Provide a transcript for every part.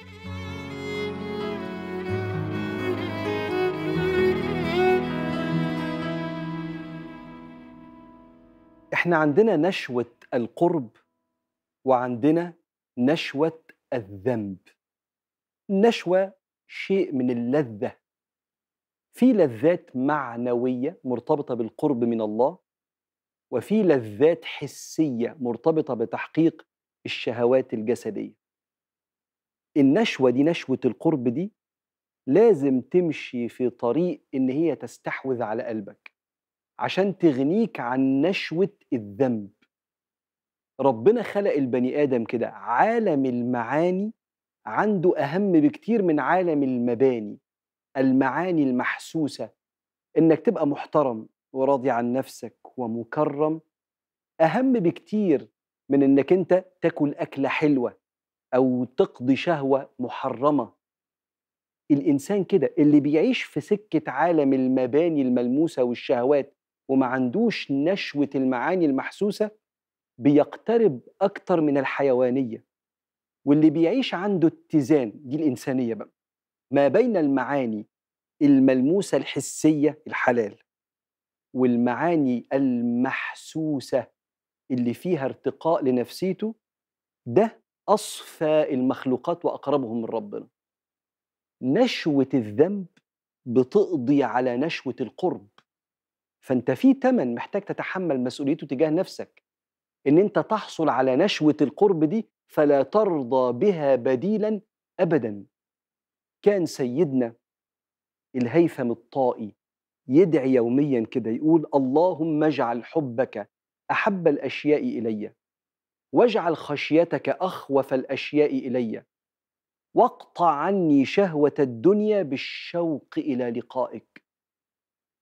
احنا عندنا نشوة القرب وعندنا نشوة الذنب النشوة شيء من اللذة في لذات معنوية مرتبطة بالقرب من الله وفي لذات حسية مرتبطة بتحقيق الشهوات الجسدية النشوه دي نشوه القرب دي لازم تمشي في طريق ان هي تستحوذ على قلبك عشان تغنيك عن نشوه الذنب ربنا خلق البني ادم كده عالم المعاني عنده اهم بكتير من عالم المباني المعاني المحسوسه انك تبقى محترم وراضي عن نفسك ومكرم اهم بكتير من انك انت تاكل اكله حلوه او تقضي شهوه محرمه الانسان كده اللي بيعيش في سكه عالم المباني الملموسه والشهوات وما عندوش نشوه المعاني المحسوسه بيقترب اكتر من الحيوانيه واللي بيعيش عنده اتزان دي الانسانيه بقى ما بين المعاني الملموسه الحسيه الحلال والمعاني المحسوسه اللي فيها ارتقاء لنفسيته ده اصفى المخلوقات واقربهم من ربنا نشوه الذنب بتقضي على نشوه القرب فانت في تمن محتاج تتحمل مسؤوليته تجاه نفسك ان انت تحصل على نشوه القرب دي فلا ترضى بها بديلا ابدا كان سيدنا الهيثم الطائي يدعي يوميا كده يقول اللهم اجعل حبك احب الاشياء الي واجعل خشيتك اخوف الاشياء الي واقطع عني شهوه الدنيا بالشوق الى لقائك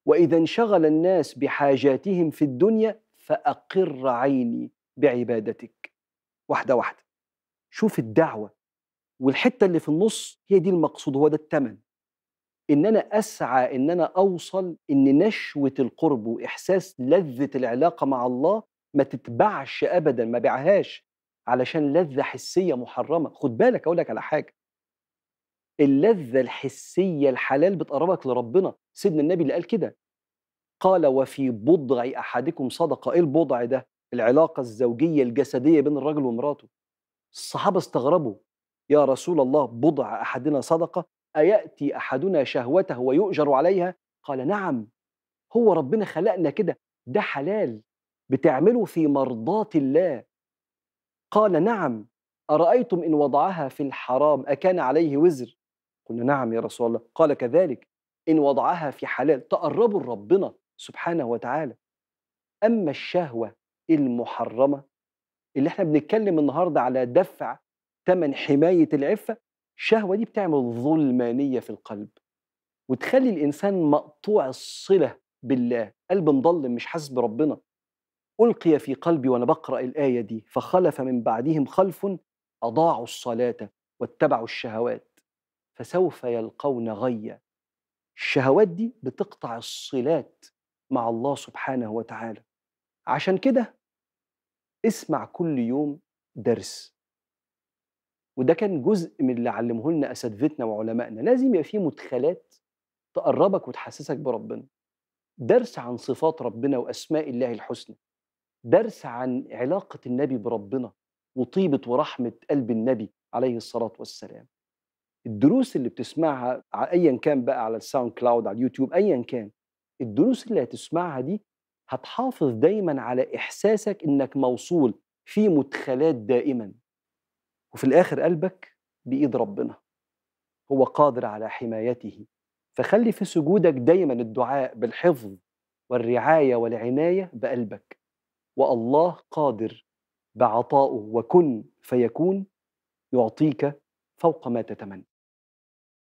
واذا انشغل الناس بحاجاتهم في الدنيا فاقر عيني بعبادتك واحده واحده شوف الدعوه والحته اللي في النص هي دي المقصود هو ده الثمن ان انا اسعى ان انا اوصل ان نشوه القرب واحساس لذه العلاقه مع الله ما تتبعش ابدا ما بيعهاش علشان لذه حسيه محرمه خد بالك اقول لك على حاجه اللذه الحسيه الحلال بتقربك لربنا سيدنا النبي اللي قال كده قال وفي بضع احدكم صدقه ايه البضع ده العلاقه الزوجيه الجسديه بين الرجل ومراته الصحابه استغربوا يا رسول الله بضع احدنا صدقه اياتي احدنا شهوته ويؤجر عليها قال نعم هو ربنا خلقنا كده ده حلال بتعملوا في مرضاة الله قال نعم أرأيتم إن وضعها في الحرام أكان عليه وزر قلنا نعم يا رسول الله قال كذلك إن وضعها في حلال تقربوا لربنا سبحانه وتعالى أما الشهوة المحرمة اللي احنا بنتكلم النهاردة على دفع ثمن حماية العفة الشهوة دي بتعمل ظلمانية في القلب وتخلي الإنسان مقطوع الصلة بالله قلب مضلم مش حاسس بربنا ألقي في قلبي وأنا بقرأ الآية دي فخلف من بعدهم خلف أضاعوا الصلاة واتبعوا الشهوات فسوف يلقون غيا الشهوات دي بتقطع الصلات مع الله سبحانه وتعالى عشان كده اسمع كل يوم درس وده كان جزء من اللي علمه لنا اساتذتنا وعلمائنا لازم يبقى فيه مدخلات تقربك وتحسسك بربنا درس عن صفات ربنا واسماء الله الحسنى درس عن علاقه النبي بربنا وطيبه ورحمه قلب النبي عليه الصلاه والسلام الدروس اللي بتسمعها ايا كان بقى على الساوند كلاود على اليوتيوب ايا كان الدروس اللي هتسمعها دي هتحافظ دايما على احساسك انك موصول في مدخلات دائما وفي الاخر قلبك بايد ربنا هو قادر على حمايته فخلي في سجودك دايما الدعاء بالحفظ والرعايه والعنايه بقلبك والله قادر بعطائه وكن فيكون يعطيك فوق ما تتمنى